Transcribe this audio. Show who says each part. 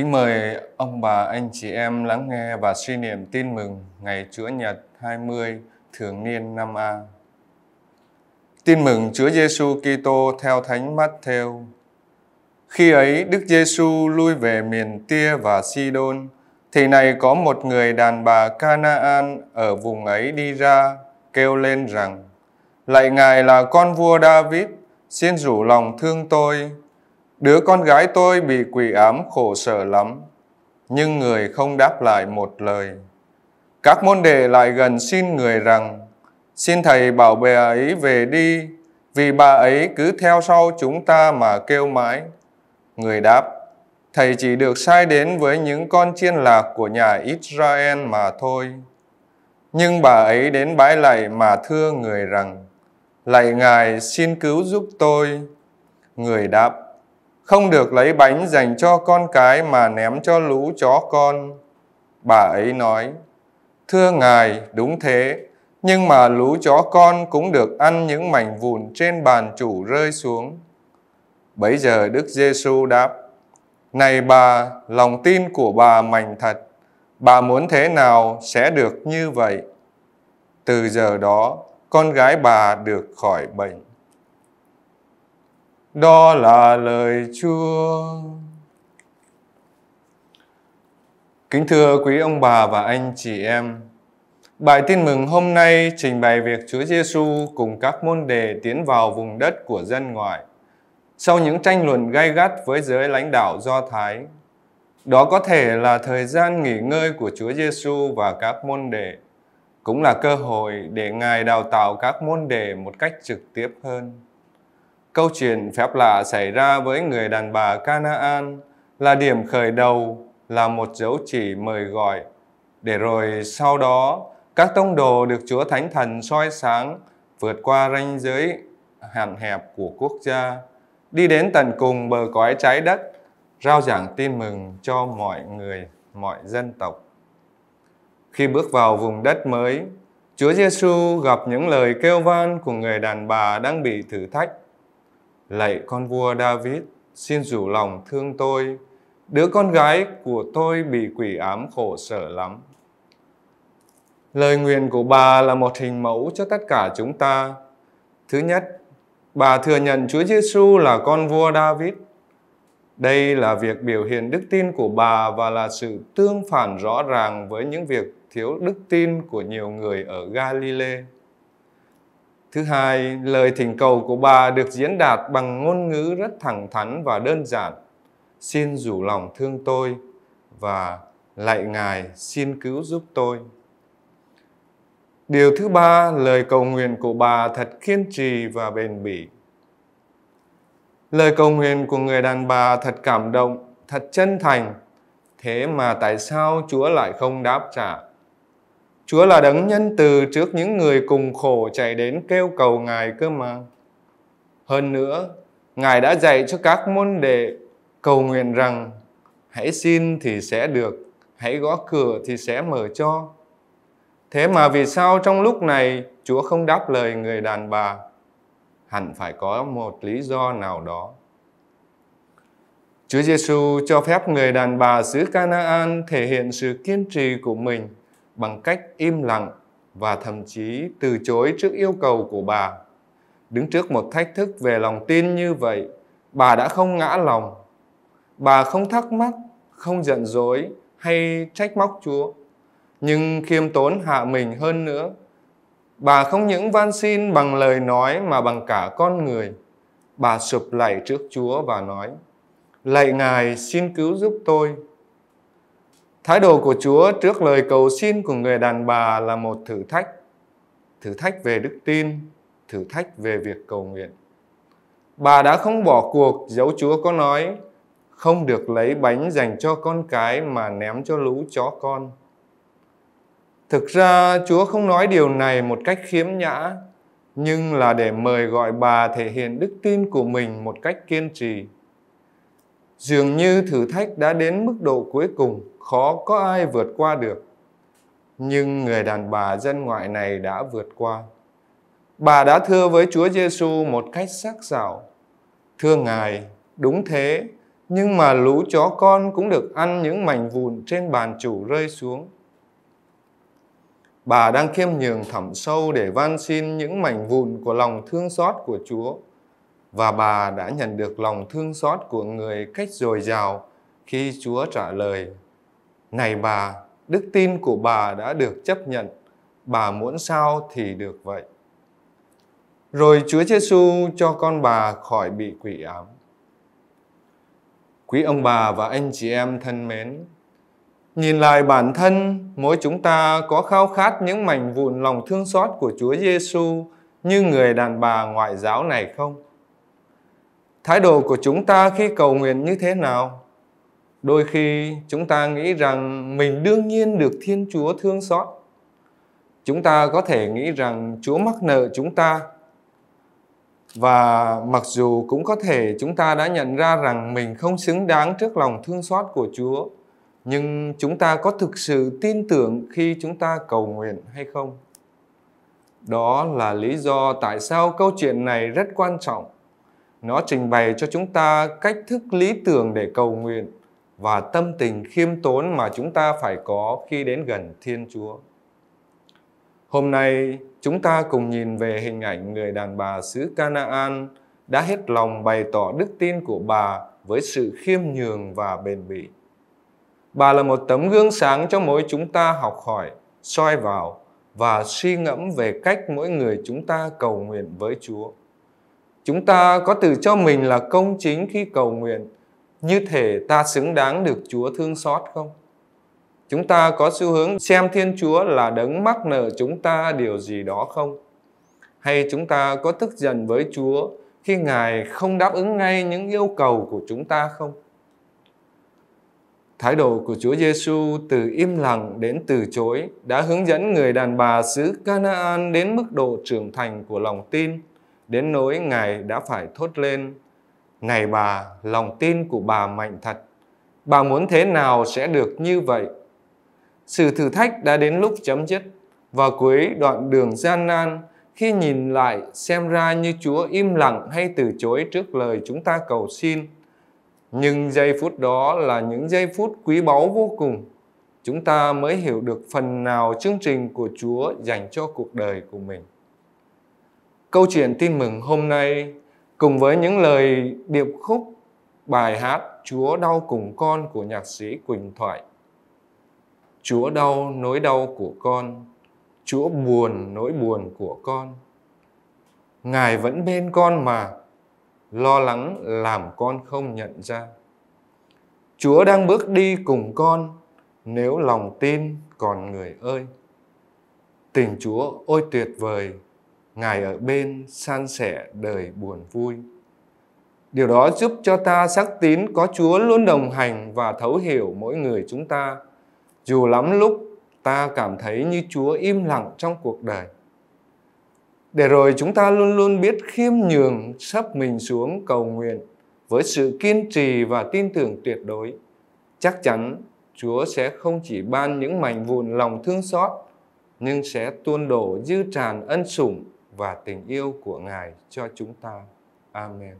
Speaker 1: Kính mời ông bà, anh chị em lắng nghe và suy niệm tin mừng ngày Chúa Nhật 20 thường niên năm A. Tin mừng Chúa Giêsu Kitô theo Thánh Matthew. Khi ấy Đức Giêsu lui về miền Tia và Sidon, thì này có một người đàn bà Canaan ở vùng ấy đi ra, kêu lên rằng: Lạy Ngài là con vua David, xin rủ lòng thương tôi, Đứa con gái tôi bị quỷ ám khổ sở lắm, nhưng người không đáp lại một lời. Các môn đệ lại gần xin người rằng, xin thầy bảo bà ấy về đi, vì bà ấy cứ theo sau chúng ta mà kêu mãi. Người đáp, thầy chỉ được sai đến với những con chiên lạc của nhà Israel mà thôi. Nhưng bà ấy đến bái lạy mà thưa người rằng, lạy ngài xin cứu giúp tôi. Người đáp, không được lấy bánh dành cho con cái mà ném cho lũ chó con. Bà ấy nói, thưa ngài, đúng thế, nhưng mà lũ chó con cũng được ăn những mảnh vụn trên bàn chủ rơi xuống. Bấy giờ Đức Giêsu đáp, này bà, lòng tin của bà mạnh thật, bà muốn thế nào sẽ được như vậy. Từ giờ đó, con gái bà được khỏi bệnh đó là lời Chúa. Kính thưa quý ông bà và anh chị em, bài tin mừng hôm nay trình bày việc Chúa Giêsu cùng các môn đề tiến vào vùng đất của dân ngoại. Sau những tranh luận gay gắt với giới lãnh đạo Do Thái, đó có thể là thời gian nghỉ ngơi của Chúa Giêsu và các môn đệ, cũng là cơ hội để Ngài đào tạo các môn đệ một cách trực tiếp hơn. Câu chuyện phép lạ xảy ra với người đàn bà Canaan là điểm khởi đầu, là một dấu chỉ mời gọi. Để rồi sau đó, các tông đồ được Chúa Thánh Thần soi sáng vượt qua ranh giới hạn hẹp của quốc gia, đi đến tận cùng bờ cõi trái đất, rao giảng tin mừng cho mọi người, mọi dân tộc. Khi bước vào vùng đất mới, Chúa Giêsu gặp những lời kêu van của người đàn bà đang bị thử thách Lạy con vua David, xin rủ lòng thương tôi. Đứa con gái của tôi bị quỷ ám khổ sở lắm. Lời nguyện của bà là một hình mẫu cho tất cả chúng ta. Thứ nhất, bà thừa nhận Chúa Giêsu là con vua David. Đây là việc biểu hiện đức tin của bà và là sự tương phản rõ ràng với những việc thiếu đức tin của nhiều người ở Galilee. Thứ hai, lời thỉnh cầu của bà được diễn đạt bằng ngôn ngữ rất thẳng thắn và đơn giản. Xin rủ lòng thương tôi và lạy Ngài xin cứu giúp tôi. Điều thứ ba, lời cầu nguyện của bà thật kiên trì và bền bỉ. Lời cầu nguyện của người đàn bà thật cảm động, thật chân thành. Thế mà tại sao Chúa lại không đáp trả? Chúa là đấng nhân từ trước những người cùng khổ chạy đến kêu cầu Ngài cơ mà. Hơn nữa, Ngài đã dạy cho các môn đệ cầu nguyện rằng hãy xin thì sẽ được, hãy gõ cửa thì sẽ mở cho. Thế mà vì sao trong lúc này Chúa không đáp lời người đàn bà? Hẳn phải có một lý do nào đó. Chúa Giêsu cho phép người đàn bà xứ Canaan thể hiện sự kiên trì của mình – bằng cách im lặng và thậm chí từ chối trước yêu cầu của bà. Đứng trước một thách thức về lòng tin như vậy, bà đã không ngã lòng. Bà không thắc mắc, không giận dỗi hay trách móc Chúa, nhưng khiêm tốn hạ mình hơn nữa. Bà không những van xin bằng lời nói mà bằng cả con người. Bà sụp lạy trước Chúa và nói: "Lạy Ngài xin cứu giúp tôi." Thái độ của Chúa trước lời cầu xin của người đàn bà là một thử thách. Thử thách về đức tin, thử thách về việc cầu nguyện. Bà đã không bỏ cuộc dẫu Chúa có nói không được lấy bánh dành cho con cái mà ném cho lũ chó con. Thực ra Chúa không nói điều này một cách khiếm nhã, nhưng là để mời gọi bà thể hiện đức tin của mình một cách kiên trì. Dường như thử thách đã đến mức độ cuối cùng, khó có ai vượt qua được. Nhưng người đàn bà dân ngoại này đã vượt qua. Bà đã thưa với Chúa Giêsu một cách sắc sảo: "Thưa Ngài, đúng thế, nhưng mà lũ chó con cũng được ăn những mảnh vụn trên bàn chủ rơi xuống." Bà đang khiêm nhường thẳm sâu để van xin những mảnh vụn của lòng thương xót của Chúa và bà đã nhận được lòng thương xót của người cách dồi dào khi Chúa trả lời. Này bà, đức tin của bà đã được chấp nhận, bà muốn sao thì được vậy. Rồi Chúa Giêsu cho con bà khỏi bị quỷ ám. Quý ông bà và anh chị em thân mến, nhìn lại bản thân, mỗi chúng ta có khao khát những mảnh vụn lòng thương xót của Chúa Giêsu như người đàn bà ngoại giáo này không? thái độ của chúng ta khi cầu nguyện như thế nào đôi khi chúng ta nghĩ rằng mình đương nhiên được thiên chúa thương xót chúng ta có thể nghĩ rằng chúa mắc nợ chúng ta và mặc dù cũng có thể chúng ta đã nhận ra rằng mình không xứng đáng trước lòng thương xót của chúa nhưng chúng ta có thực sự tin tưởng khi chúng ta cầu nguyện hay không đó là lý do tại sao câu chuyện này rất quan trọng nó trình bày cho chúng ta cách thức lý tưởng để cầu nguyện và tâm tình khiêm tốn mà chúng ta phải có khi đến gần Thiên Chúa. Hôm nay chúng ta cùng nhìn về hình ảnh người đàn bà xứ Canaan đã hết lòng bày tỏ đức tin của bà với sự khiêm nhường và bền bỉ. Bà là một tấm gương sáng cho mỗi chúng ta học hỏi, soi vào và suy ngẫm về cách mỗi người chúng ta cầu nguyện với Chúa. Chúng ta có tự cho mình là công chính khi cầu nguyện, như thể ta xứng đáng được Chúa thương xót không? Chúng ta có xu hướng xem Thiên Chúa là đấng mắc nợ chúng ta điều gì đó không? Hay chúng ta có tức giận với Chúa khi Ngài không đáp ứng ngay những yêu cầu của chúng ta không? Thái độ của Chúa Giêsu từ im lặng đến từ chối đã hướng dẫn người đàn bà xứ Canaan đến mức độ trưởng thành của lòng tin đến nỗi ngài đã phải thốt lên này bà lòng tin của bà mạnh thật bà muốn thế nào sẽ được như vậy sự thử thách đã đến lúc chấm dứt và cuối đoạn đường gian nan khi nhìn lại xem ra như chúa im lặng hay từ chối trước lời chúng ta cầu xin nhưng giây phút đó là những giây phút quý báu vô cùng chúng ta mới hiểu được phần nào chương trình của chúa dành cho cuộc đời của mình Câu chuyện tin mừng hôm nay cùng với những lời điệp khúc bài hát Chúa đau cùng con của nhạc sĩ Quỳnh Thoại. Chúa đau nỗi đau của con, Chúa buồn nỗi buồn của con. Ngài vẫn bên con mà, lo lắng làm con không nhận ra. Chúa đang bước đi cùng con nếu lòng tin còn người ơi. Tình Chúa ôi tuyệt vời Ngài ở bên san sẻ đời buồn vui. Điều đó giúp cho ta xác tín có Chúa luôn đồng hành và thấu hiểu mỗi người chúng ta. Dù lắm lúc ta cảm thấy như Chúa im lặng trong cuộc đời. Để rồi chúng ta luôn luôn biết khiêm nhường sắp mình xuống cầu nguyện với sự kiên trì và tin tưởng tuyệt đối. Chắc chắn Chúa sẽ không chỉ ban những mảnh vụn lòng thương xót nhưng sẽ tuôn đổ dư tràn ân sủng và tình yêu của Ngài cho chúng ta. Amen.